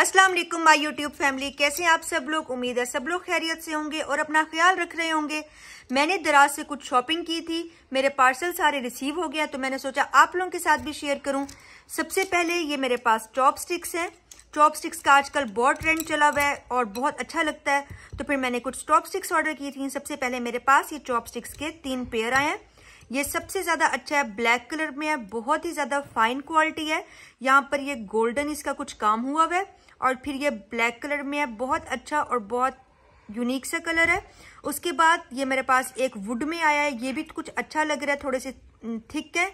Aslam my YouTube family कैसे हैं आप सब लोग उम्मीद है सब लोग खैरियत से होंगे और अपना ख्याल रख रहे होंगे मैंने दराज से कुछ शॉपिंग की थी मेरे पार्सल सारे रिसीव हो गया तो मैंने सोचा आप लोगों के साथ भी शेयर करूं सबसे पहले ये मेरे पास चॉप स्टिक्स हैं चॉप स्टिक्स का आजकल बहुत ट्रेंड चला हुआ है और बहुत अच्छा लगता है तो फिर मैंने कुछ चॉप स्टिक्स ऑर्डर की थी सबसे पहले मेरे पास ये चॉप स्टिक्स के तीन पेयर आए हैं ये सबसे ज्यादा अच्छा है ब्लैक कलर में है बहुत ही ज्यादा फाइन क्वालिटी है यहाँ पर ये गोल्डन इसका कुछ काम हुआ हुआ है और फिर ये ब्लैक कलर में है बहुत अच्छा और बहुत यूनिक सा कलर है उसके बाद ये मेरे पास एक वुड में आया है ये भी कुछ अच्छा लग रहा है थोड़े से थिक है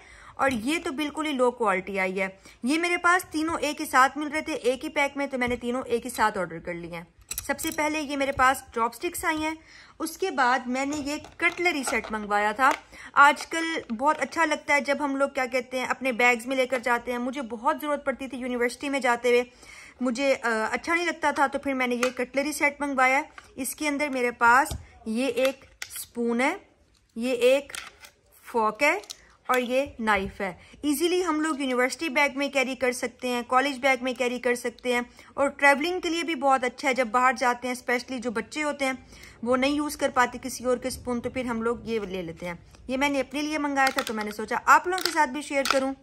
और ये तो बिल्कुल ही लो क्वालिटी आई है ये मेरे पास तीनों एक ही साथ मिल रहे थे एक ही पैक में तो मैंने तीनों एक ही साथ ऑर्डर कर लिए हैं सबसे पहले ये मेरे पास ड्रॉपस्टिक्स आई हैं उसके बाद मैंने ये कटलरी सेट मंगवाया था आजकल बहुत अच्छा लगता है जब हम लोग क्या कहते हैं अपने बैग्स में लेकर जाते हैं मुझे बहुत ज़रूरत पड़ती थी यूनिवर्सिटी में जाते हुए मुझे अच्छा नहीं लगता था तो फिर मैंने ये कटलरी सेट मंगवाया इसके अंदर मेरे पास ये एक स्पून है ये एक फॉक है और ये नाइफ है इजीली हम लोग यूनिवर्सिटी बैग में कैरी कर सकते हैं कॉलेज बैग में कैरी कर सकते हैं और ट्रैवलिंग के लिए भी बहुत अच्छा है जब बाहर जाते हैं स्पेशली जो बच्चे होते हैं वो नहीं यूज़ कर पाते किसी और के स्पून तो फिर हम लोग ये ले लेते हैं ये मैंने अपने लिए मंगाया था तो मैंने सोचा आप लोगों के साथ भी शेयर करूँ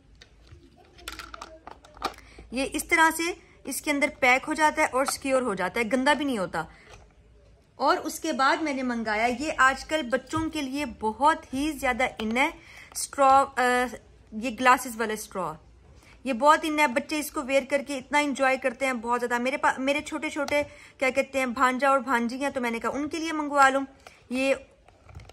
ये इस तरह से इसके अंदर पैक हो जाता है और सिक्योर हो जाता है गंदा भी नहीं होता और उसके बाद मैंने मंगाया ये आजकल बच्चों के लिए बहुत ही ज़्यादा इन है स्ट्रॉ uh, ये ग्लासेस वाले स्ट्रॉ ये बहुत ही नए बच्चे इसको वेयर करके इतना इंजॉय करते हैं बहुत ज़्यादा मेरे पास मेरे छोटे छोटे क्या कहते हैं भांजा और भांजी हैं तो मैंने कहा उनके लिए मंगवा लूँ ये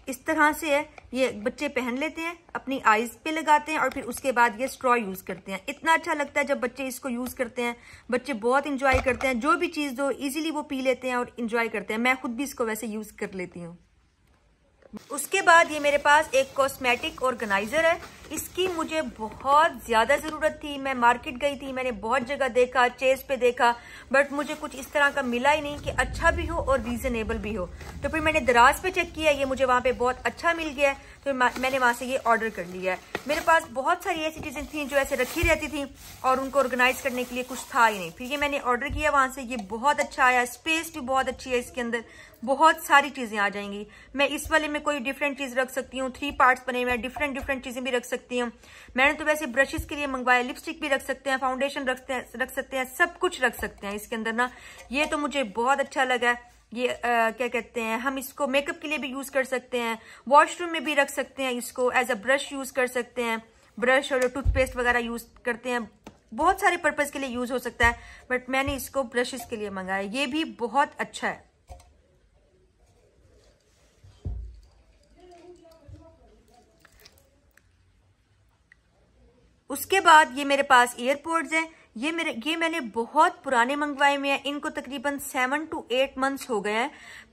इस तरह से है ये बच्चे पहन लेते हैं अपनी आईज पे लगाते हैं और फिर उसके बाद ये स्ट्रॉ यूज करते हैं इतना अच्छा लगता है जब बच्चे इसको यूज करते हैं बच्चे बहुत इंजॉय करते हैं जो भी चीज दो इजीली वो पी लेते हैं और इंजॉय करते हैं मैं खुद भी इसको वैसे यूज कर लेती हूँ उसके बाद ये मेरे पास एक कॉस्मेटिक ऑर्गेनाइजर है इसकी मुझे बहुत ज़्यादा ज़रूरत थी मैं मार्केट गई थी मैंने बहुत जगह देखा चेज पे देखा बट मुझे कुछ इस तरह का मिला ही नहीं कि अच्छा भी हो और रीज़नेबल भी हो तो फिर मैंने दराज पे चेक किया ये मुझे वहाँ पे बहुत अच्छा मिल गया तो मैंने वहाँ से ये ऑर्डर कर लिया है मेरे पास बहुत सारी ऐसी चीज़ें थी जो ऐसे रखी रहती थी और उनको ऑर्गेनाइज करने के लिए कुछ था ही नहीं फिर ये मैंने ऑर्डर किया वहाँ से ये बहुत अच्छा आया स्पेस भी बहुत अच्छी है इसके अंदर बहुत सारी चीज़ें आ जाएंगी मैं इस वाले में कोई डिफरेंट चीज़ रख सकती हूँ थ्री पार्ट्स बने हुए डिफरेंट डिफरेंट चीज़ें भी रख सकती हूँ मैंने तो वैसे ब्रशेस के लिए मंगवाया लिपस्टिक भी रख सकते हैं फाउंडेशन रखते हैं रख सकते हैं सब कुछ रख सकते हैं इसके अंदर ना ये तो मुझे बहुत अच्छा लगा ये आ, क्या कहते हैं हम इसको मेकअप के लिए भी यूज़ कर सकते हैं वॉशरूम में भी रख सकते हैं इसको एज अ ब्रश यूज़ कर सकते हैं ब्रश और टूथपेस्ट वगैरह यूज़ करते हैं बहुत सारे पर्पज़ के लिए यूज़ हो सकता है बट मैंने इसको ब्रशेस के लिए मंगाया ये भी बहुत अच्छा है उसके बाद ये मेरे पास एयरपोर्ट हैं ये मेरे ये मैंने बहुत पुराने मंगवाए हुए हैं इनको तकरीबन सेवन टू एट मंथ्स हो गए हैं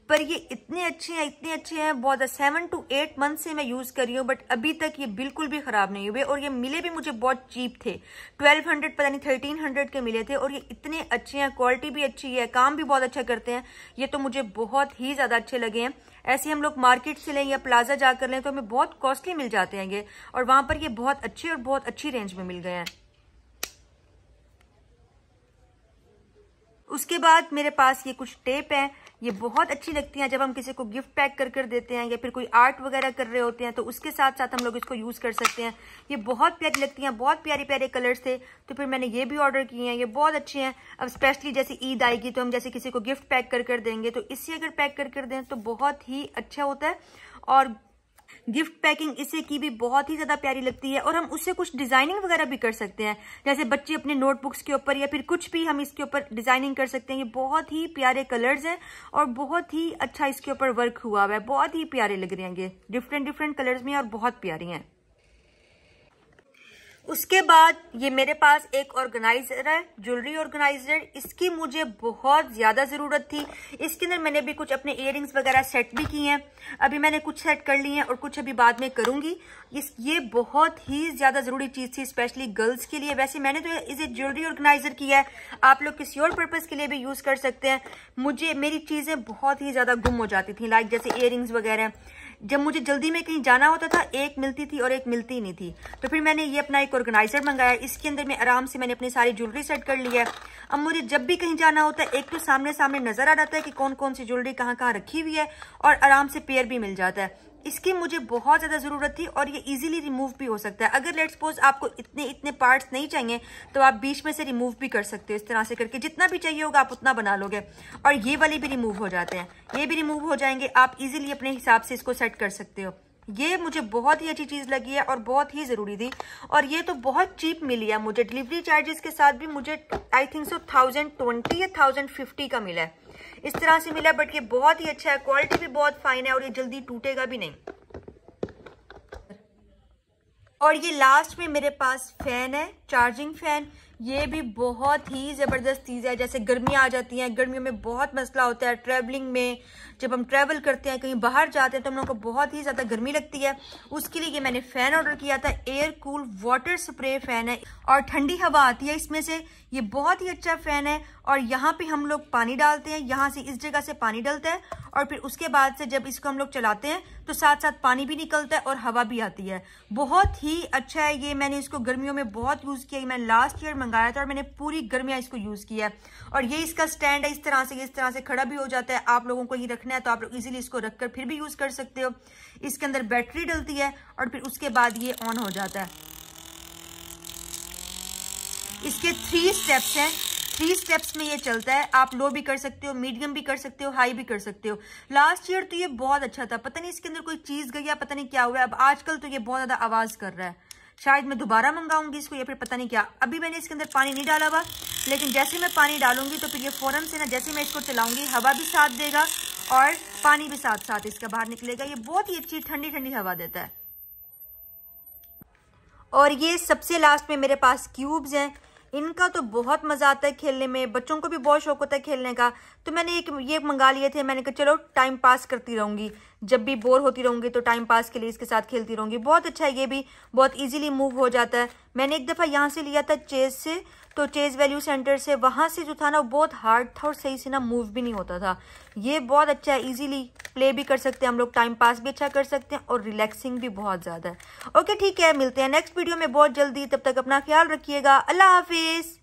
पर ये इतने अच्छे हैं इतने अच्छे हैं बहुत सेवन टू एट मंथ से मैं यूज़ कर रही हूँ बट अभी तक ये बिल्कुल भी ख़राब नहीं हुए और ये मिले भी मुझे बहुत चीप थे ट्वेल्व हंड्रेड पता नहीं थर्टीन हंड्रेड के मिले थे और ये इतने अच्छे हैं क्वालिटी भी अच्छी है काम भी बहुत अच्छा करते हैं ये तो मुझे बहुत ही ज़्यादा अच्छे लगे हैं ऐसे हम लोग मार्केट से लें या प्लाजा जाकर लें तो हमें बहुत कॉस्टली मिल जाते हैं और वहां पर ये बहुत अच्छे और बहुत अच्छी रेंज में मिल गए हैं उसके बाद मेरे पास ये कुछ टेप हैं ये बहुत अच्छी लगती हैं जब हम किसी को गिफ्ट पैक कर कर देते हैं या फिर कोई आर्ट वगैरह कर रहे होते हैं तो उसके साथ साथ हम लोग इसको यूज़ कर सकते हैं ये बहुत प्यारी लगती हैं बहुत प्यारे प्यारे कलर्स थे तो फिर मैंने ये भी ऑर्डर किए हैं ये बहुत अच्छे हैं अब स्पेशली जैसे ईद आएगी तो हम जैसे किसी को गिफ्ट पैक कर कर देंगे तो इससे अगर पैक कर कर दें तो बहुत ही अच्छा होता है और गिफ्ट पैकिंग इसे की भी बहुत ही ज्यादा प्यारी लगती है और हम उससे कुछ डिजाइनिंग वगैरह भी कर सकते हैं जैसे बच्चे अपने नोटबुक्स के ऊपर या फिर कुछ भी हम इसके ऊपर डिजाइनिंग कर सकते हैं ये बहुत ही प्यारे कलर्स हैं और बहुत ही अच्छा इसके ऊपर वर्क हुआ हुआ है बहुत ही प्यारे लग रहे हैं ये डिफरेंट डिफरेंट कलर्स में और बहुत प्यारी हैं उसके बाद ये मेरे पास एक ऑर्गेनाइजर है ज्वेलरी ऑर्गेनाइजर इसकी मुझे बहुत ज़्यादा ज़रूरत थी इसके अंदर मैंने भी कुछ अपने इयर वगैरह सेट भी किए हैं अभी मैंने कुछ सेट कर लिए हैं और कुछ अभी बाद में करूंगी इस ये बहुत ही ज़्यादा ज़रूरी चीज़ थी स्पेशली गर्ल्स के लिए वैसे मैंने तो इसे ज्वेलरी ऑर्गेनाइज़र किया है आप लोग किसी और पर्पज़ के लिए भी यूज़ कर सकते हैं मुझे मेरी चीज़ें बहुत ही ज़्यादा गुम हो जाती थी लाइक जैसे इयर वगैरह जब मुझे जल्दी में कहीं जाना होता था एक मिलती थी और एक मिलती ही नहीं थी तो फिर मैंने ये अपना एक ऑर्गेनाइजर मंगाया इसके अंदर मैं आराम से मैंने अपनी सारी ज्वेलरी सेट कर लिया अब मुझे जब भी कहीं जाना होता है एक तो सामने सामने नजर आ जाता है कि कौन कौन सी ज्वेलरी कहाँ कहाँ रखी हुई है और आराम से पेयर भी मिल जाता है इसकी मुझे बहुत ज़्यादा ज़रूरत थी और ये इजीली रिमूव भी हो सकता है अगर लेट सपोज आपको इतने इतने पार्ट्स नहीं चाहिए तो आप बीच में से रिमूव भी कर सकते हो इस तरह से करके जितना भी चाहिए होगा आप उतना बना लोगे और ये वाले भी रिमूव हो जाते हैं ये भी रिमूव हो जाएंगे आप ईजिली अपने हिसाब से इसको सेट कर सकते हो ये मुझे बहुत ही अच्छी चीज़ लगी है और बहुत ही ज़रूरी थी और ये तो बहुत चीप मिली है मुझे डिलीवरी चार्जेस के साथ भी मुझे I think so thousand twenty या थाउजेंड फिफ्टी का मिला है इस तरह से मिला बट ये बहुत ही अच्छा है क्वालिटी भी बहुत फाइन है और ये जल्दी टूटेगा भी नहीं और ये लास्ट में मेरे पास फैन है चार्जिंग फ़ैन ये भी बहुत ही ज़बरदस्त चीज़ है जैसे गर्मियाँ आ जाती हैं गर्मियों में बहुत मसला होता है ट्रैवलिंग में जब हम ट्रैवल करते हैं कहीं बाहर जाते हैं तो हम लोगों को बहुत ही ज़्यादा गर्मी लगती है उसके लिए ये मैंने फ़ैन ऑर्डर किया था air cool water spray fan है और ठंडी हवा आती है इसमें से ये बहुत ही अच्छा फ़ैन है और यहाँ पर हम लोग पानी डालते हैं यहाँ से इस जगह से पानी डलता है और फिर उसके बाद से जब इसको हम लोग चलाते हैं तो साथ साथ पानी भी निकलता है और हवा भी आती है बहुत ही अच्छा है ये मैंने इसको गर्मियों में बहुत यूज़ यूज़ किया मैं लास्ट ईयर मंगाया था और मैंने पूरी गर्मियाँ इसको यूज़ किया है और ये इसका स्टैंड है इस तरह से इस तरह से खड़ा भी हो जाता है आप लोगों को ये रखना है तो आप लोग इजीली इसको रखकर फिर भी यूज़ कर सकते हो इसके अंदर बैटरी डलती है और फिर उसके बाद ये ऑन हो जाता है इसके थ्री स्टेप्स हैं थ्री स्टेप्स में ये चलता है आप लो भी कर सकते हो मीडियम भी कर सकते हो हाई भी कर सकते हो लास्ट ईयर तो ये बहुत अच्छा था पता नहीं इसके अंदर कोई चीज़ गई या पता नहीं क्या हुआ है अब आजकल तो ये बहुत ज़्यादा आवाज़ कर रहा है शायद मैं दोबारा मंगाऊंगी इसको या फिर पता नहीं क्या अभी मैंने इसके अंदर पानी नहीं डाला हुआ लेकिन जैसे मैं पानी डालूंगी तो फिर ये फ़ौरन से ना जैसे मैं इसको चलाऊंगी हवा भी साथ देगा और पानी भी साथ साथ इसका बाहर निकलेगा ये बहुत ही अच्छी ठंडी ठंडी हवा देता है और ये सबसे लास्ट में मेरे पास क्यूब्स हैं इनका तो बहुत मज़ा आता है खेलने में बच्चों को भी बहुत शौक होता है खेलने का तो मैंने एक ये मंगा लिए थे मैंने कहा चलो टाइम पास करती रहूंगी जब भी बोर होती रहूंगी तो टाइम पास के लिए इसके साथ खेलती रहूंगी बहुत अच्छा है ये भी बहुत इजीली मूव हो जाता है मैंने एक दफ़ा यहाँ से लिया था चेस से तो चेज वैल्यू सेंटर से वहाँ से जो था ना बहुत हार्ड था और सही से ना मूव भी नहीं होता था ये बहुत अच्छा है ईजीली प्ले भी कर सकते हैं हम लोग टाइम पास भी अच्छा कर सकते हैं और रिलैक्सिंग भी बहुत ज़्यादा है ओके ठीक है मिलते हैं नेक्स्ट वीडियो में बहुत जल्दी तब तक अपना ख्याल रखिएगा अल्लाह हाफिज़